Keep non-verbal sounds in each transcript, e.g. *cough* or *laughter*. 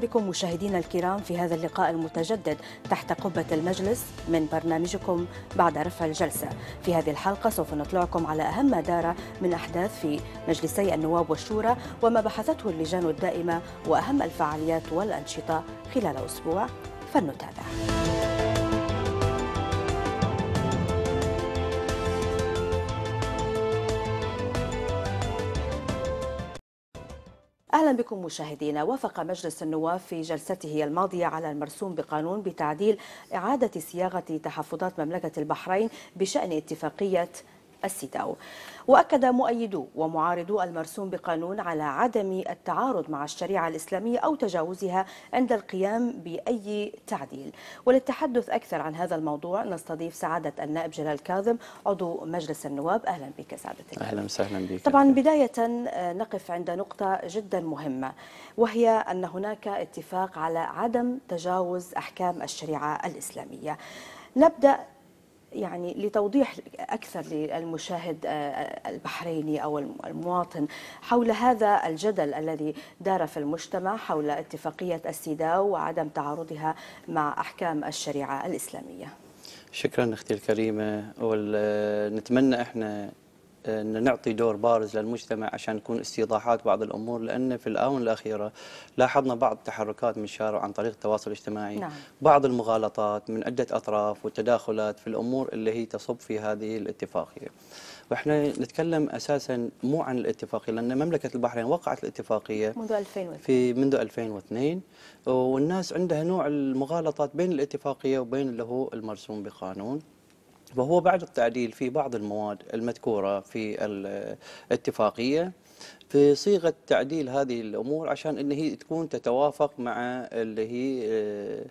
بكم مشاهدينا الكرام في هذا اللقاء المتجدد تحت قبة المجلس من برنامجكم بعد رفع الجلسة في هذه الحلقة سوف نطلعكم على أهم ما دار من أحداث في مجلسي النواب والشورى وما بحثته اللجان الدائمة وأهم الفعاليات والأنشطة خلال أسبوع فلنتابع أهلا بكم مشاهدينا وافق مجلس النواب في جلسته الماضية على المرسوم بقانون بتعديل إعادة صياغة تحفظات مملكة البحرين بشأن اتفاقية السيداو وأكد مؤيدو ومعارضو المرسوم بقانون على عدم التعارض مع الشريعة الإسلامية أو تجاوزها عند القيام بأي تعديل وللتحدث أكثر عن هذا الموضوع نستضيف سعادة النائب جلال كاظم عضو مجلس النواب أهلا بك سعادة النائب أهلا وسهلا بك طبعا بداية آه، نقف عند نقطة جدا مهمة وهي أن هناك اتفاق على عدم تجاوز أحكام الشريعة الإسلامية نبدأ يعني لتوضيح اكثر للمشاهد آه، آه، البحريني او المواطن حول هذا الجدل الذي دار في المجتمع حول اتفاقيه السيداو وعدم تعارضها مع احكام الشريعه الاسلاميه. شكرا اختي الكريمه ونتمنى آه، احنا ان نعطي دور بارز للمجتمع عشان نكون استيضاحات بعض الامور لان في الاونه الاخيره لاحظنا بعض التحركات من الشارع عن طريق التواصل الاجتماعي نعم. بعض المغالطات من عده اطراف والتداخلات في الامور اللي هي تصب في هذه الاتفاقيه. واحنا نتكلم اساسا مو عن الاتفاقيه لان مملكه البحرين وقعت الاتفاقيه منذ 2002 في منذ 2002 والناس عندها نوع المغالطات بين الاتفاقيه وبين اللي هو المرسوم بقانون وهو بعد التعديل في بعض المواد المذكورة في الاتفاقية في صيغة تعديل هذه الأمور عشان أن هي تكون تتوافق مع اللي هي آه،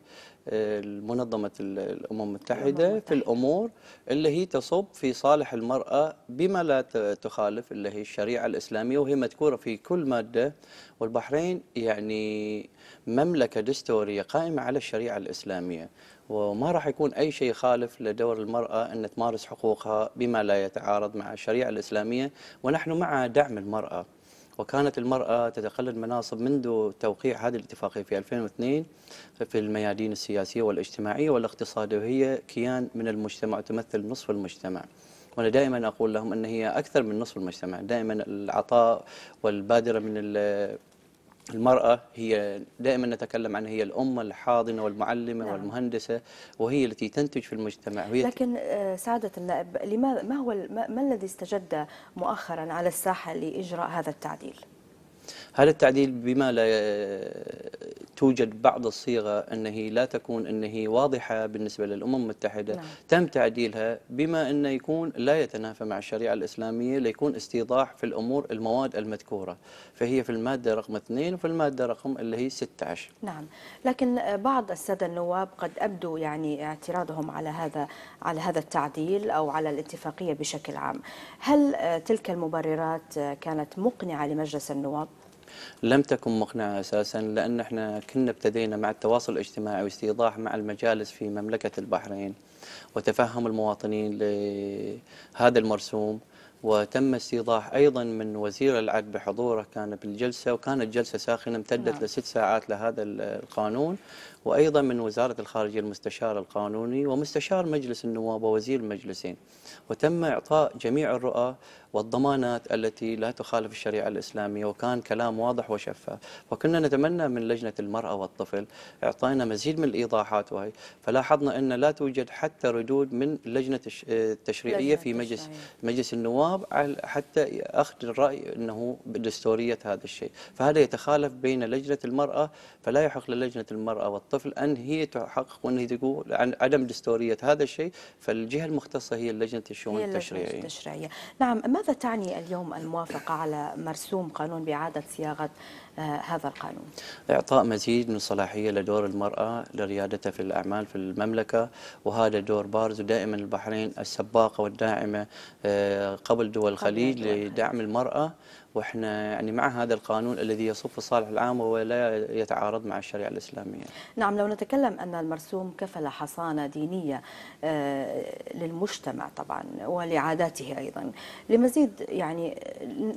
منظمة الأمم المتحدة في الأمور اللي هي تصب في صالح المرأة بما لا تخالف اللي هي الشريعة الإسلامية وهي مذكورة في كل مادة والبحرين يعني مملكة دستورية قائمة على الشريعة الإسلامية وما راح يكون أي شيء خالف لدور المرأة أن تمارس حقوقها بما لا يتعارض مع الشريعة الإسلامية ونحن مع دعم المرأة وكانت المرأة تتقلد مناصب منذ توقيع هذه الاتفاقية في 2002 في الميادين السياسية والاجتماعية والاقتصادية وهي كيان من المجتمع تمثل نصف المجتمع وأنا دائما أقول لهم أن هي أكثر من نصف المجتمع دائما العطاء والبادرة من المرأة هي دائما نتكلم عنها هي الأم الحاضنة والمعلمة نعم. والمهندسة وهي التي تنتج في المجتمع وهي لكن آه، سعادة النائب لماذا ما هو ما, ما الذي استجد مؤخرا على الساحة لإجراء هذا التعديل؟ هل التعديل بما لا توجد بعض الصيغة أنه لا تكون أنه واضحة بالنسبة للأمم المتحدة نعم. تم تعديلها بما أنه يكون لا يتنافى مع الشريعة الإسلامية ليكون استيضاح في الأمور المواد المذكورة فهي في المادة رقم 2 وفي المادة رقم اللي هي 16 نعم لكن بعض السادة النواب قد أبدوا يعني اعتراضهم على هذا على هذا التعديل أو على الاتفاقية بشكل عام هل تلك المبررات كانت مقنعة لمجلس النواب؟ لم تكن مقنعة أساسا لأن احنا كنا ابتدينا مع التواصل الاجتماعي واستيضاح مع المجالس في مملكة البحرين وتفهم المواطنين لهذا المرسوم وتم استيضاح ايضا من وزير العدل بحضوره كان بالجلسه وكانت جلسه ساخنه امتدت نعم. لست ساعات لهذا القانون وأيضا من وزارة الخارجية المستشار القانوني ومستشار مجلس النواب ووزير المجلسين وتم إعطاء جميع الرؤى والضمانات التي لا تخالف الشريعة الإسلامية وكان كلام واضح وشفاف وكنا نتمنى من لجنة المرأة والطفل إعطائنا مزيد من الإيضاحات وهي فلاحظنا أن لا توجد حتى ردود من اللجنه التشريعية في مجلس مجلس النواب حتى أخذ الرأي أنه بدستورية هذا الشيء فهذا يتخالف بين لجنة المرأة فلا يحق للجنة المرأة والطفل الطفل ان هي تحقق وان هي تقول عن عدم دستوريه هذا الشيء فالجهه المختصه هي لجنه الشؤون التشريعيه. التشريعيه. نعم ماذا تعني اليوم الموافقه على مرسوم قانون باعاده صياغه آه، هذا القانون؟ إعطاء مزيد من الصلاحية لدور المرأة لريادتها في الأعمال في المملكة وهذا دور بارز ودائما البحرين السباقة والداعمة آه، قبل دول الخليج لدعم المرأة واحنا يعني مع هذا القانون الذي يصف الصالح العام ولا يتعارض مع الشريعه الاسلاميه. نعم لو نتكلم ان المرسوم كفل حصانه دينيه آه، للمجتمع طبعا ولعاداته ايضا، لمزيد يعني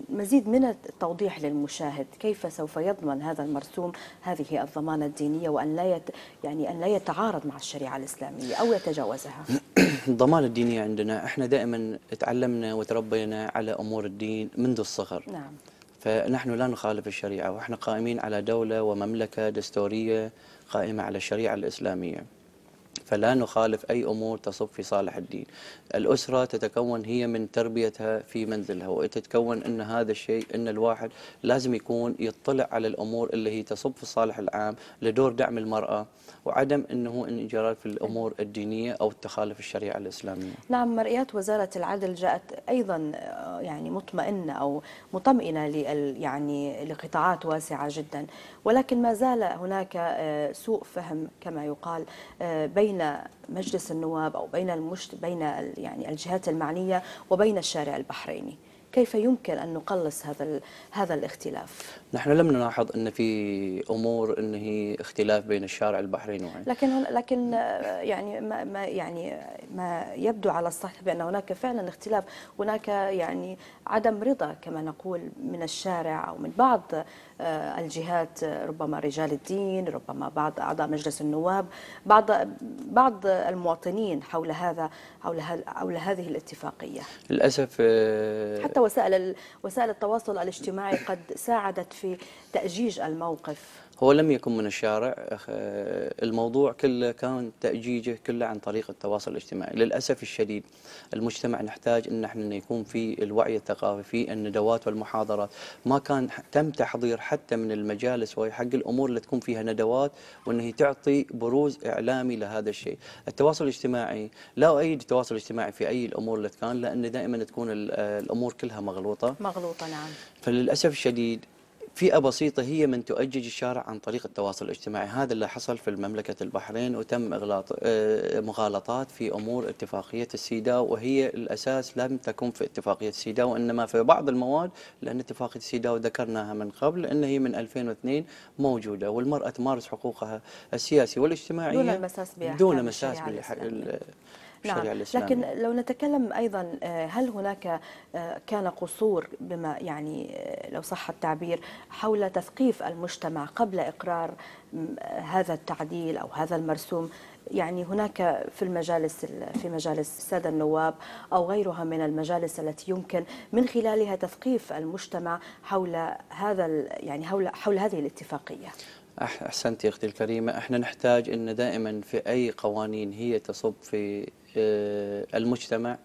مزيد من التوضيح للمشاهد كيف سوف يضمن هذا المرسوم هذه الضمانه الدينيه وان لا يت يعني ان لا يتعارض مع الشريعه الاسلاميه او يتجاوزها. *coughs* الضمان الديني عندنا احنا دائما تعلمنا وتربينا على أمور الدين منذ الصغر نعم فنحن لا نخالف الشريعة واحنا قائمين على دولة ومملكة دستورية قائمة على الشريعة الإسلامية فلا نخالف أي أمور تصب في صالح الدين الأسرة تتكون هي من تربيتها في منزلها وتتكون أن هذا الشيء أن الواحد لازم يكون يطلع على الأمور اللي هي تصب في الصالح العام لدور دعم المرأة وعدم أنه انجرار في الأمور الدينية أو التخالف الشريعة الإسلامية نعم مرئيات وزارة العدل جاءت أيضا آه، يعني مطمئنة أو مطمئنة يعني لقطاعات واسعة جدا ولكن ما زال هناك آه، سوء فهم كما يقال آه، بين بين مجلس النواب أو بين المشت بين يعني الجهات المعنية وبين الشارع البحريني كيف يمكن أن نقلص هذا هذا الاختلاف؟ نحن لم نلاحظ أن في أمور أن هي اختلاف بين الشارع البحريني وعين. لكن لكن يعني ما, ما يعني ما يبدو على السطح بأن هناك فعلا اختلاف، هناك يعني عدم رضا كما نقول من الشارع أو من بعض آه، الجهات آه، ربما رجال الدين ربما بعض أعضاء مجلس النواب بعض بعض المواطنين حول هذا حول, حول هذه الاتفاقية للأسف آه، حتى وسائل وسائل التواصل الاجتماعي قد ساعدت في تأجيج الموقف هو لم يكن من الشارع الموضوع كله كان تأجيجه كله عن طريق التواصل الاجتماعي للأسف الشديد المجتمع نحتاج أن نحن يكون في الوعي الثقافي في الندوات والمحاضرات ما كان تم تحضير حتى من المجالس وحق الأمور اللي تكون فيها ندوات وأنه هي تعطي بروز إعلامي لهذا الشيء التواصل الاجتماعي لا أيد التواصل الاجتماعي في أي الأمور اللي كان لأن دائما تكون الأمور كلها مغلوطة مغلوطة نعم فللأسف الشديد فئة بسيطة هي من تؤجج الشارع عن طريق التواصل الاجتماعي هذا اللي حصل في المملكة البحرين وتم إغلاط آه، مغالطات في أمور اتفاقية السيداء وهي الأساس لم تكن في اتفاقية السيداء وإنما في بعض المواد لأن اتفاقية السيداء ذكرناها من قبل أن هي من 2002 موجودة والمرأة تمارس حقوقها السياسي والاجتماعي دون المساس دون مساس بها نعم لكن لو نتكلم أيضا آه، هل هناك آه، كان قصور بما يعني آه، لو صح التعبير حول تثقيف المجتمع قبل إقرار هذا التعديل أو هذا المرسوم يعني هناك في المجالس في مجالس السادة النواب أو غيرها من المجالس التي يمكن من خلالها تثقيف المجتمع حول هذا يعني حول حول هذه الاتفاقية أحسنت يا أختي الكريمة احنا نحتاج أن دائما في أي قوانين هي تصب في آه، المجتمع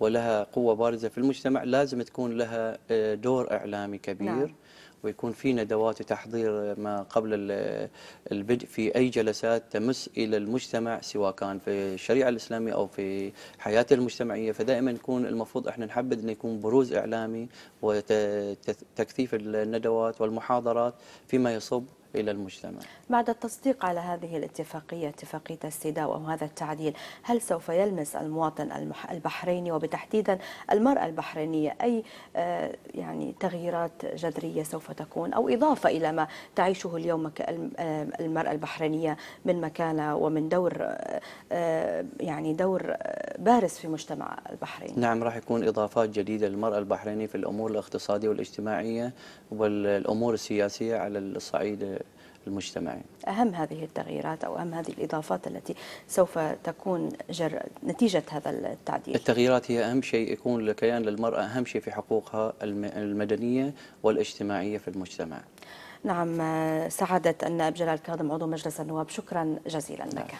ولها قوة بارزة في المجتمع لازم تكون لها آه، دور إعلامي كبير نعم. ويكون في ندوات وتحضير ما قبل البدء في أي جلسات تمس إلى المجتمع سواء كان في الشريعة الإسلامية أو في حياته المجتمعية فدائما يكون المفروض إحنا نحبذ أن يكون بروز إعلامي وتكثيف الندوات والمحاضرات فيما يصب إلى المجتمع بعد التصديق على هذه الاتفاقية اتفاقية السيداء أو هذا التعديل هل سوف يلمس المواطن البحريني وبتحديدا المرأة البحرينية أي آه، يعني تغييرات جذرية سوف تكون أو إضافة إلى ما تعيشه اليوم آه، المرأة البحرينية من مكانة ومن دور آه، يعني دور بارز في مجتمع البحرين نعم راح يكون إضافات جديدة للمرأة البحرينية في الأمور الاقتصادية والاجتماعية والأمور السياسية على الصعيد المجتمعي أهم هذه التغييرات أو أهم هذه الإضافات التي سوف تكون جر... نتيجة هذا التعديل التغييرات هي أهم شيء يكون لكيان للمرأة أهم شيء في حقوقها المدنية والاجتماعية في المجتمع نعم سعادة النائب جلال كاظم عضو مجلس النواب شكرا جزيلا لك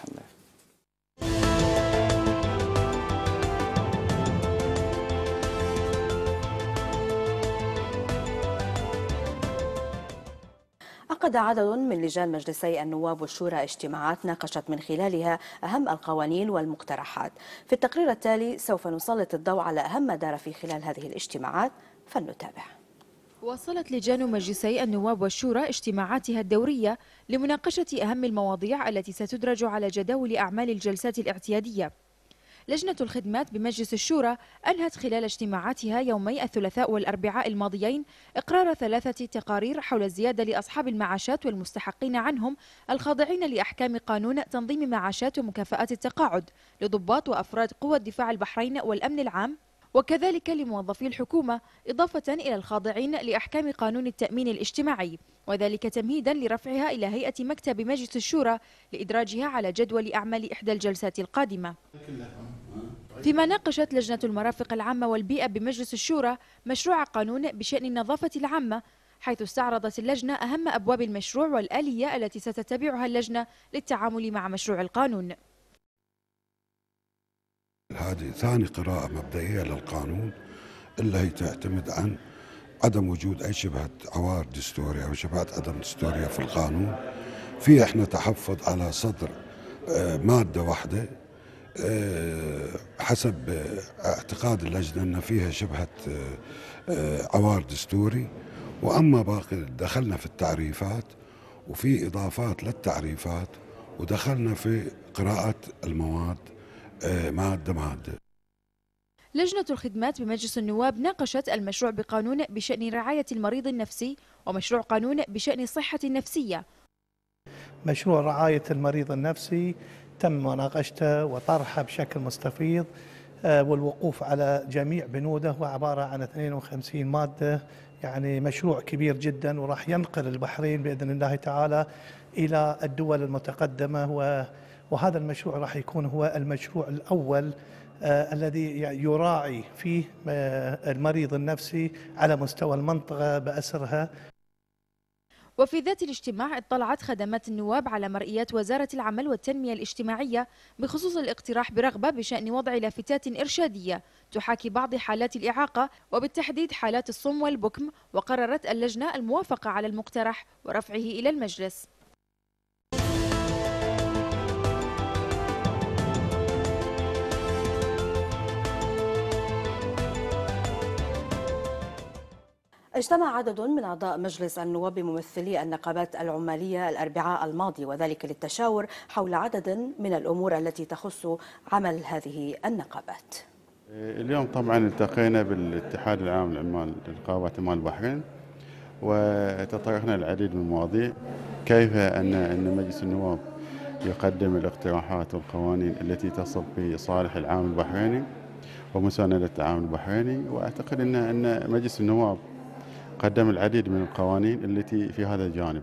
عقد عدد من لجان مجلسي النواب والشورى اجتماعات ناقشت من خلالها أهم القوانين والمقترحات في التقرير التالي سوف نسلط الضوء على أهم ما دار في خلال هذه الاجتماعات فلنتابع واصلت لجان مجلسي النواب والشورى اجتماعاتها الدورية لمناقشة أهم المواضيع التي ستدرج على جداول أعمال الجلسات الاعتيادية لجنة الخدمات بمجلس الشورى أنهت خلال اجتماعاتها يومي الثلاثاء والأربعاء الماضيين إقرار ثلاثة تقارير حول الزيادة لأصحاب المعاشات والمستحقين عنهم الخاضعين لأحكام قانون تنظيم معاشات ومكافآت التقاعد لضباط وأفراد قوى الدفاع البحرين والأمن العام وكذلك لموظفي الحكومة إضافة إلى الخاضعين لأحكام قانون التأمين الاجتماعي وذلك تمهيدا لرفعها إلى هيئة مكتب مجلس الشورى لإدراجها على جدول أعمال إحدى الجلسات القادمة فيما ناقشت لجنة المرافق العامة والبيئة بمجلس الشورى مشروع قانون بشأن النظافة العامة حيث استعرضت اللجنة أهم أبواب المشروع والآلية التي ستتبعها اللجنة للتعامل مع مشروع القانون هذه ثاني قراءة مبدئية للقانون اللي هي تعتمد عن عدم وجود أي شبهة عوار دستورية أو شبهة عدم دستورية في القانون في احنا تحفظ على صدر آه، مادة واحدة آه، حسب آه، اعتقاد اللجنة أن فيها شبهة عوار دستوري وأما باقي دخلنا في التعريفات وفي إضافات للتعريفات ودخلنا في قراءة المواد مادة مادة لجنة الخدمات بمجلس النواب ناقشت المشروع بقانون بشأن رعاية المريض النفسي ومشروع قانون بشأن الصحة النفسية مشروع رعاية المريض النفسي تم مناقشته وطرحه بشكل مستفيض آه، والوقوف على جميع بنوده وعبارة عن 52 مادة يعني مشروع كبير جدا وراح ينقل البحرين بإذن الله تعالى إلى الدول المتقدمة و وهذا المشروع راح يكون هو المشروع الأول آه، الذي يعني يراعي فيه آه، المريض النفسي على مستوى المنطقة بأسرها وفي ذات الاجتماع اطلعت خدمات النواب على مرئيات وزارة العمل والتنمية الاجتماعية بخصوص الاقتراح برغبة بشأن وضع لافتات إرشادية تحاكي بعض حالات الإعاقة وبالتحديد حالات الصم والبكم وقررت اللجنة الموافقة على المقترح ورفعه إلى المجلس اجتمع عدد من أعضاء مجلس النواب بممثلي النقابات العمالية الأربعاء الماضي وذلك للتشاور حول عدد من الأمور التي تخص عمل هذه النقابات إيه، اليوم طبعا التقينا بالاتحاد العام للعمال للنقابات عمال البحرين وتطرقنا العديد من المواضيع كيف أن أن مجلس النواب يقدم الاقتراحات والقوانين التي تصب في صالح العام البحريني ومساندة العام البحريني وأعتقد أن أن مجلس النواب قدم العديد من القوانين التي في هذا الجانب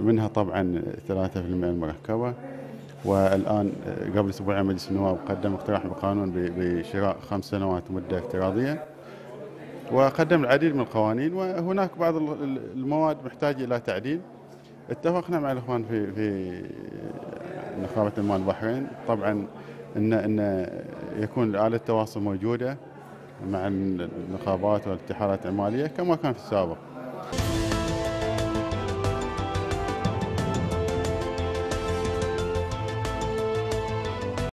منها طبعا 3% المركبة والآن قبل أسبوعين مجلس النواب قدم اقتراح بقانون بشراء خمس سنوات مدة افتراضية وقدم العديد من القوانين وهناك بعض المواد محتاجة إلى تعديل اتفقنا مع الإخوان في في نقابة المال البحرين طبعا أن أن يكون آلة التواصل موجودة مع النقابات والاتحادات العماليه كما كان في السابق.